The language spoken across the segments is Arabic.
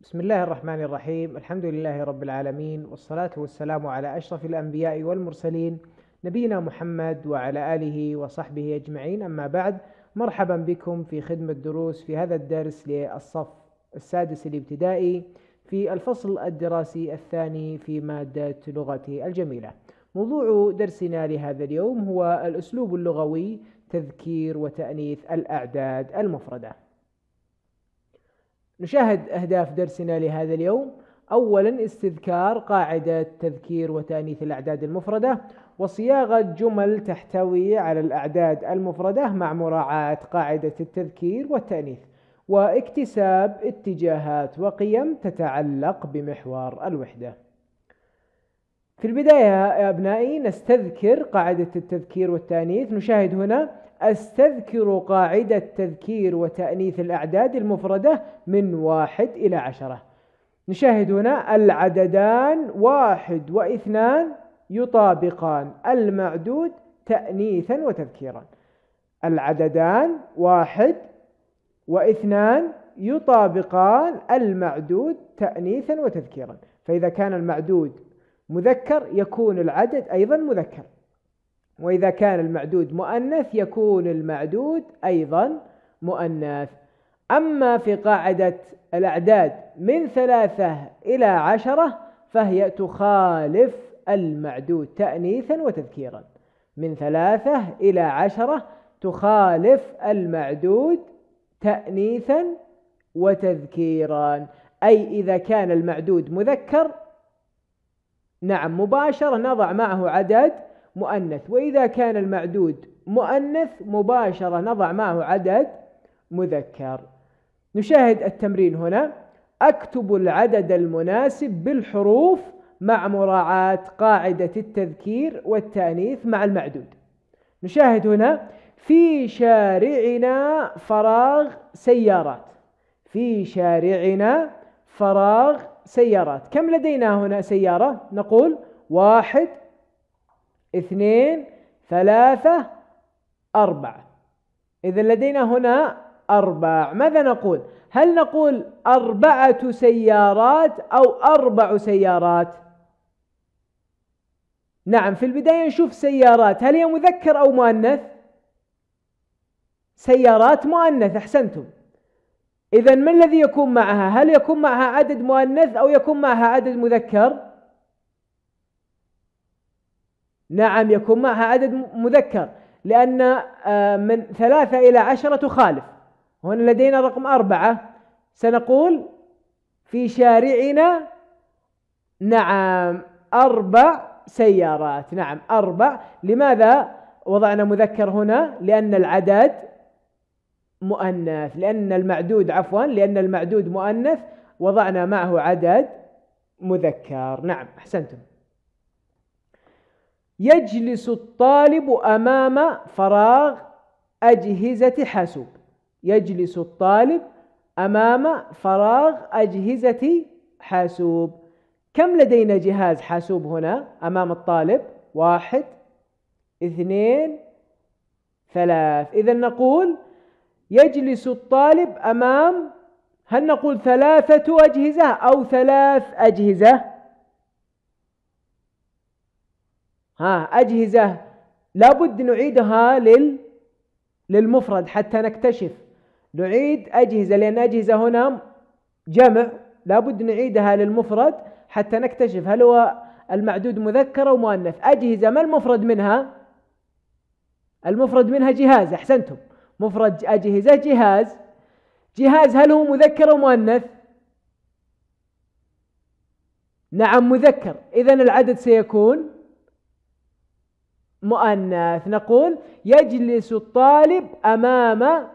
بسم الله الرحمن الرحيم الحمد لله رب العالمين والصلاة والسلام على أشرف الأنبياء والمرسلين نبينا محمد وعلى آله وصحبه أجمعين أما بعد مرحبا بكم في خدمة دروس في هذا الدرس للصف السادس الابتدائي في الفصل الدراسي الثاني في مادة لغتي الجميلة موضوع درسنا لهذا اليوم هو الأسلوب اللغوي تذكير وتأنيث الأعداد المفردة نشاهد أهداف درسنا لهذا اليوم أولا استذكار قاعدة تذكير وتأنيث الأعداد المفردة وصياغة جمل تحتوي على الأعداد المفردة مع مراعاة قاعدة التذكير والتأنيث واكتساب اتجاهات وقيم تتعلق بمحور الوحده في البداية يا أبنائي نستذكر قاعدة التذكير والتأنيث نشاهد هنا أستذكر قاعدة تذكير وتأنيث الأعداد المفردة من واحد إلى عشرة نشاهد هنا العددان واحد واثنان يطابقان المعدود تأنيثا وتذكيرا العددان واحد واثنان يطابقان المعدود تأنيثا وتذكيرا فإذا كان المعدود مذكر يكون العدد أيضا مذكر وإذا كان المعدود مؤنث يكون المعدود أيضا مؤنث أما في قاعدة الأعداد من ثلاثة إلى عشرة فهي تخالف المعدود تأنيثا وتذكيرا من ثلاثة إلى عشرة تخالف المعدود تأنيثا وتذكيرا أي إذا كان المعدود مذكر نعم مباشرة نضع معه عدد مؤنث وإذا كان المعدود مؤنث مباشرة نضع معه عدد مذكر نشاهد التمرين هنا أكتب العدد المناسب بالحروف مع مراعاة قاعدة التذكير والتأنيث مع المعدود نشاهد هنا في شارعنا فراغ سيارات في شارعنا فراغ سيارات كم لدينا هنا سيارة نقول واحد اثنين ثلاثة أربعة إذا لدينا هنا أربع ماذا نقول هل نقول أربعة سيارات أو أربع سيارات نعم في البداية نشوف سيارات هل هي مذكر أو مؤنث سيارات مؤنث أحسنتم إذا ما الذي يكون معها هل يكون معها عدد مؤنث أو يكون معها عدد مذكر نعم يكون معها عدد مذكر لأن آه، من ثلاثة إلى عشرة تخالف هنا لدينا رقم أربعة سنقول في شارعنا نعم أربع سيارات نعم أربع لماذا وضعنا مذكر هنا لأن العدد مؤنث لأن المعدود عفوا لأن المعدود مؤنث وضعنا معه عدد مذكر نعم أحسنتم يجلس الطالب أمام فراغ أجهزة حاسوب يجلس الطالب أمام فراغ أجهزة حاسوب كم لدينا جهاز حاسوب هنا أمام الطالب واحد اثنين ثلاث إذا نقول يجلس الطالب أمام هل نقول ثلاثة أجهزة أو ثلاث أجهزة ها أجهزة لابد نعيدها لل للمفرد حتى نكتشف نعيد أجهزة لأن أجهزة هنا جمع لابد نعيدها للمفرد حتى نكتشف هل هو المعدود مذكر أو مؤنث أجهزة ما المفرد منها المفرد منها جهاز أحسنتم مفرد أجهزة آه، إيه جهاز جهاز هل هو مذكر أو مؤنث نعم مذكر إذا العدد سيكون مؤنث نقول يجلس الطالب أمام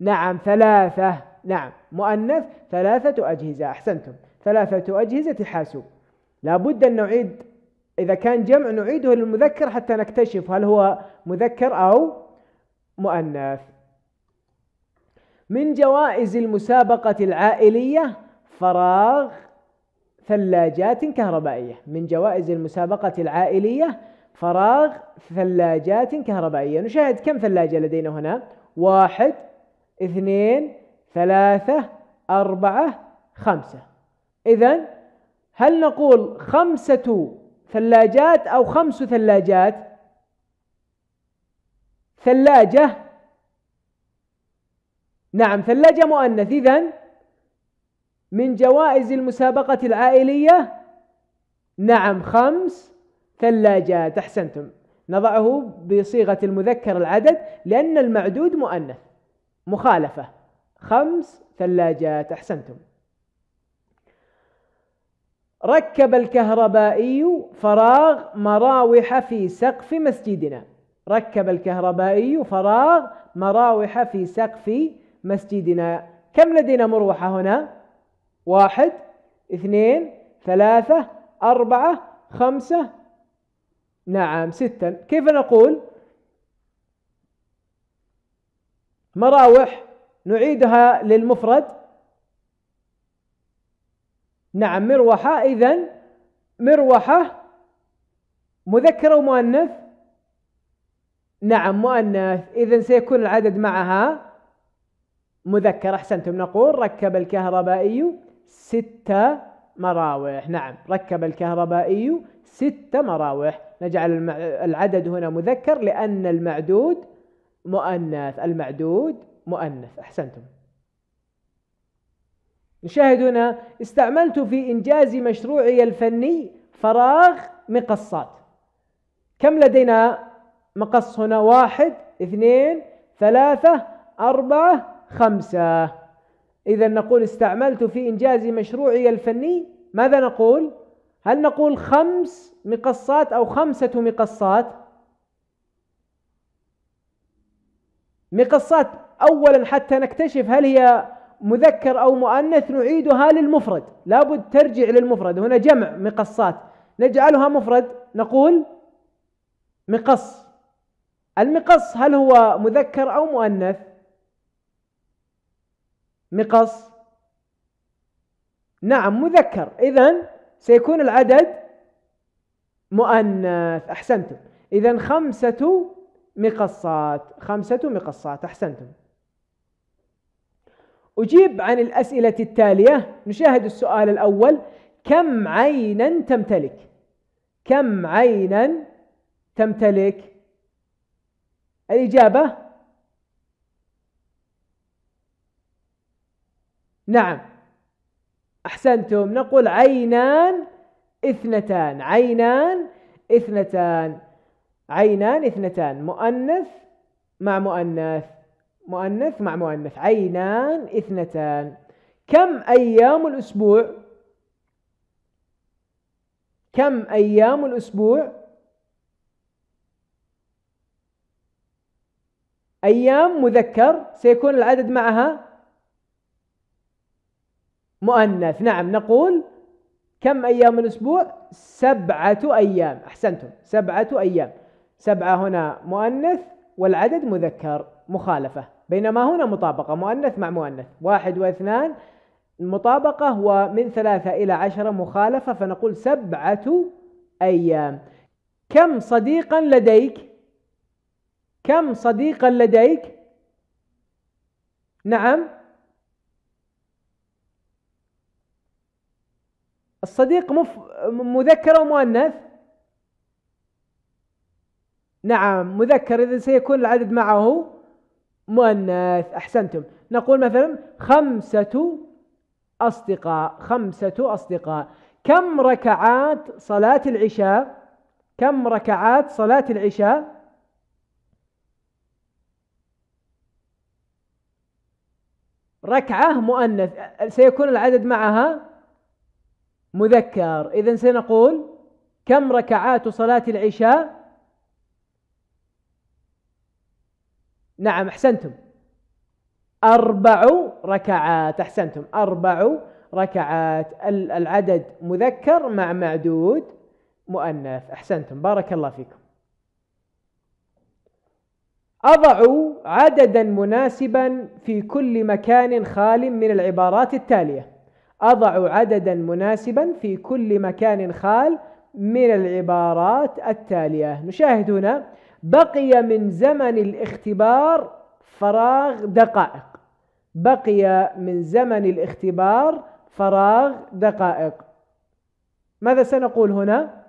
نعم ثلاثة نعم مؤنث ثلاثة أجهزة أحسنتم ثلاثة أجهزة حاسوب لابد أن نعيد إذا كان جمع نعيده للمذكر حتى نكتشف هل هو مذكر أو مؤنث من جوائز المسابقة العائلية فراغ ثلاجات كهربائية من جوائز المسابقة العائلية فراغ ثلاجات كهربائية نشاهد كم ثلاجة لدينا هنا واحد اثنين ثلاثة أربعة خمسة إذا هل نقول خمسة ثلاجات أو خمس ثلاجات ثلاجة نعم ثلاجة مؤنث إذا من جوائز المسابقة العائلية نعم خمس ثلاجات أحسنتم نضعه بصيغة المذكر العدد لأن المعدود مؤنث مخالفة خمس ثلاجات أحسنتم ركب الكهربائي فراغ مراوح في سقف مسجدنا ركب الكهربائي فراغ مراوح في سقف مسجدنا كم لدينا مروحة هنا واحد اثنين ثلاثة أربعة خمسة نعم ستة كيف نقول مراوح نعيدها للمفرد نعم مروحة إذا مروحة مذكر ومؤنث نعم مؤنث إذا سيكون العدد معها مذكر أحسنتم نقول ركب الكهربائي ست مراوح نعم ركب الكهربائي ست مراوح نجعل العدد هنا مذكر لأن المعدود مؤنث المعدود مؤنث أحسنتم نشاهد هنا استعملت في إنجاز مشروعي الفني فراغ مقصات كم لدينا مقص هنا واحد اثنين ثلاثة أربعة خمسة إذا نقول استعملت في إنجاز مشروعي الفني ماذا نقول؟ هل نقول خمس مقصات أو خمسة مقصات؟ مقصات أولا حتى نكتشف هل هي مذكر أو مؤنث نعيدها للمفرد لابد ترجع للمفرد هنا جمع مقصات نجعلها مفرد نقول مقص المقص هل هو مذكر أو مؤنث مقص نعم مذكر إذا سيكون العدد مؤنث أحسنتم إذا خمسة مقصات خمسة مقصات أحسنتم أجيب عن الأسئلة التالية نشاهد السؤال الأول كم عينا تمتلك كم عينا تمتلك الإجابة نعم أحسنتم نقول عينان اثنتان عينان اثنتان عينان اثنتان مؤنث مع مؤنث مؤنث مع مؤنث عينان اثنتان كم أيام الأسبوع؟ كم أيام الأسبوع؟ أيام مذكر سيكون العدد معها مؤنث نعم نقول كم أيام الأسبوع سبعة أيام أحسنتم سبعة أيام سبعة هنا مؤنث والعدد مذكر مخالفة بينما هنا مطابقة مؤنث مع مؤنث واحد واثنان مطابقة ومن ثلاثة إلى عشرة مخالفة فنقول سبعة أيام كم صديقا لديك كم صديقا لديك نعم الصديق مف... مذكر مؤنث؟ نعم مذكر إذا سيكون العدد معه مؤنث أحسنتم نقول مثلا خمسة أصدقاء خمسة أصدقاء كم ركعات صلاة العشاء كم ركعات صلاة العشاء ركعة مؤنث سيكون العدد معها مذكر إذا سنقول كم ركعات صلاة العشاء نعم أحسنتم أربع ركعات أحسنتم أربع ركعات العدد مذكر مع معدود مؤنث أحسنتم بارك الله فيكم أضع عددا مناسبا في كل مكان خال من العبارات التالية أضع عددا مناسبا في كل مكان خال من العبارات التالية نشاهد هنا بقي من زمن الاختبار فراغ دقائق بقي من زمن الاختبار فراغ دقائق ماذا سنقول هنا؟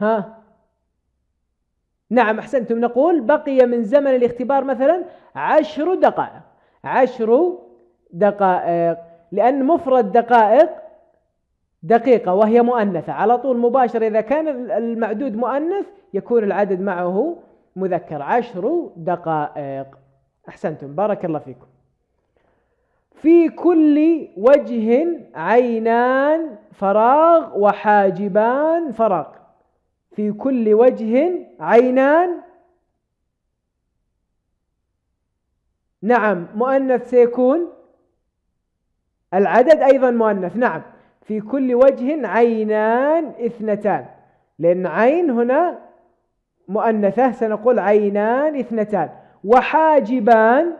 ها نعم أحسنتم نقول بقي من زمن الاختبار مثلا عشر دقائق عشر دقائق لأن مفرد دقائق دقيقة وهي مؤنثة على طول مباشرة إذا كان المعدود مؤنث يكون العدد معه مذكر عشر دقائق أحسنتم بارك الله فيكم في كل وجه عينان فراغ وحاجبان فراغ في كل وجه عينان نعم مؤنث سيكون العدد أيضا مؤنث نعم في كل وجه عينان اثنتان لأن عين هنا مؤنثة سنقول عينان اثنتان وحاجبان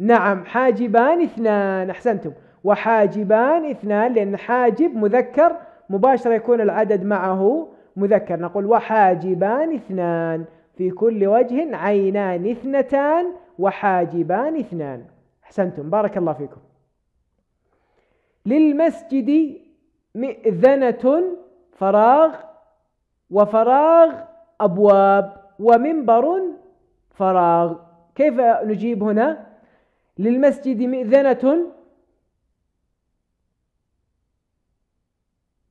نعم حاجبان اثنان أحسنتم وحاجبان اثنان لأن حاجب مذكر مباشرة يكون العدد معه مذكر نقول وحاجبان اثنان في كل وجه عينان اثنتان وحاجبان اثنان أحسنتم بارك الله فيكم للمسجد مئذنة فراغ وفراغ أبواب ومنبر فراغ كيف نجيب هنا للمسجد مئذنة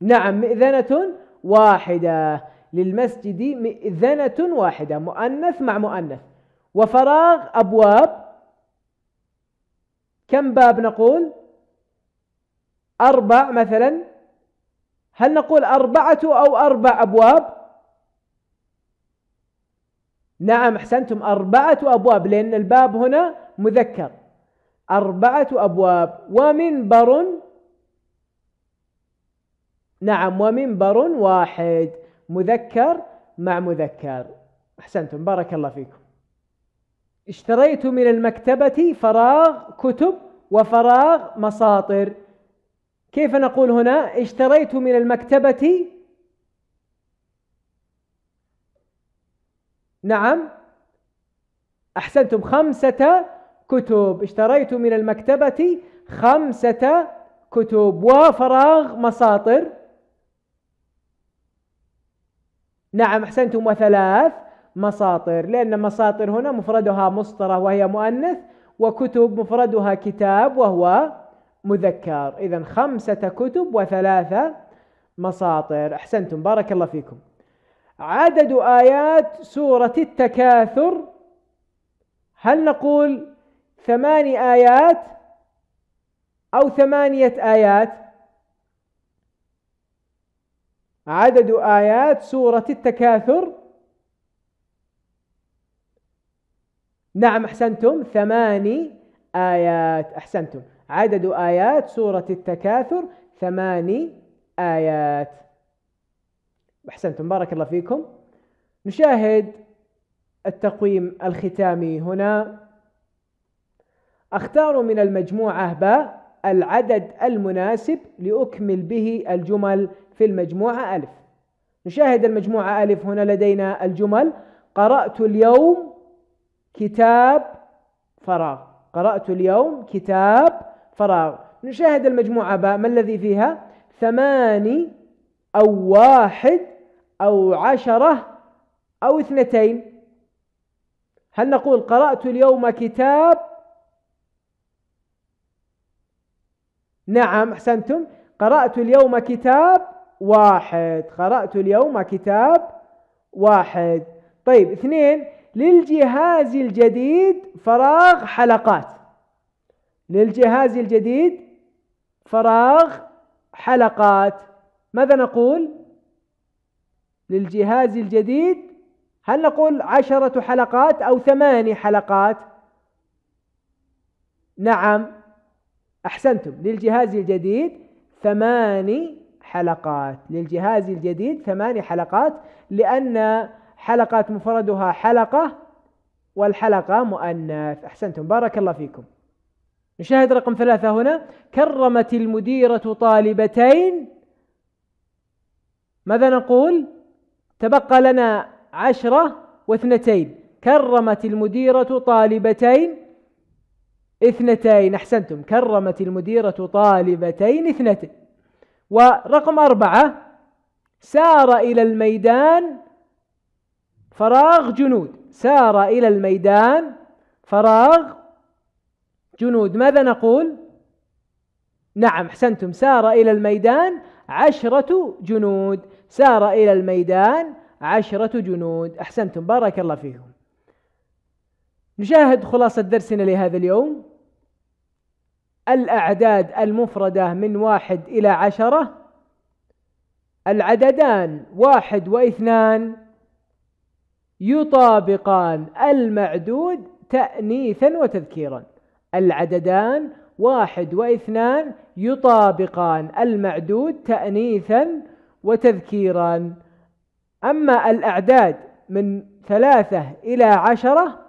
نعم مئذنة واحدة للمسجد مئذنة واحدة مؤنث مع مؤنث وفراغ أبواب كم باب نقول أربع مثلا هل نقول أربعة أو أربع أبواب نعم أحسنتم أربعة أبواب لأن الباب هنا مذكر أربعة أبواب ومنبر نعم ومنبر واحد مذكر مع مذكر أحسنتم بارك الله فيكم اشتريت من المكتبة فراغ كتب وفراغ مساطر كيف نقول هنا اشتريت من المكتبة نعم أحسنتم خمسة كتب اشتريت من المكتبة خمسة كتب وفراغ مساطر نعم أحسنتم وثلاث مساطر لأن مساطر هنا مفردها مسطرة وهي مؤنث وكتب مفردها كتاب وهو مذكر إذا خمسة كتب وثلاثة مساطر أحسنتم بارك الله فيكم عدد آيات سورة التكاثر هل نقول ثماني آيات أو ثمانية آيات عدد آيات سورة التكاثر نعم أحسنتم ثماني آيات أحسنتم عدد آيات سورة التكاثر ثماني آيات أحسنتم بارك الله فيكم نشاهد التقويم الختامي هنا اختاروا من المجموعة باء العدد المناسب لأكمل به الجمل في المجموعة ألف نشاهد المجموعة ألف هنا لدينا الجمل قرأت اليوم كتاب فراغ قرأت اليوم كتاب فراغ نشاهد المجموعة باء ما الذي فيها ثماني أو واحد أو عشرة أو اثنتين هل نقول قرأت اليوم كتاب نعم أحسنتم قرأت اليوم كتاب واحد قرأت اليوم كتاب واحد طيب اثنين للجهاز الجديد فراغ حلقات للجهاز الجديد فراغ حلقات ماذا نقول للجهاز الجديد هل نقول عشرة حلقات أو ثماني حلقات نعم أحسنتم للجهاز الجديد ثماني حلقات للجهاز الجديد ثماني حلقات لأن حلقات مفردها حلقة والحلقة مؤنث أحسنتم بارك الله فيكم نشاهد رقم ثلاثة هنا كرمت المديرة طالبتين ماذا نقول تبقى لنا عشرة واثنتين كرمت المديرة طالبتين اثنتين أحسنتم كرمت المديرة طالبتين اثنتين ورقم أربعة سار إلى الميدان فراغ جنود سار إلى الميدان فراغ جنود ماذا نقول نعم أحسنتم سار إلى الميدان عشرة جنود سار إلى الميدان عشرة جنود أحسنتم بارك الله فيهم نشاهد خلاصة درسنا لهذا اليوم الأعداد المفردة من واحد إلى عشرة العددان واحد واثنان يطابقان المعدود تأنيثا وتذكيرا العددان واحد واثنان يطابقان المعدود تأنيثا وتذكيرا أما الأعداد من ثلاثة إلى عشرة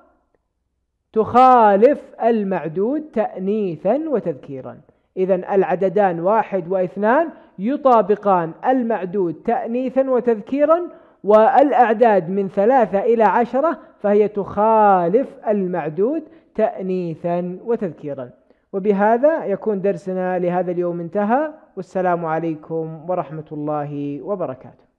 تخالف المعدود تأنيثا وتذكيرا إذا العددان واحد واثنان يطابقان المعدود تأنيثا وتذكيرا والأعداد من ثلاثة إلى عشرة فهي تخالف المعدود تأنيثا وتذكيرا وبهذا يكون درسنا لهذا اليوم انتهى والسلام عليكم ورحمة الله وبركاته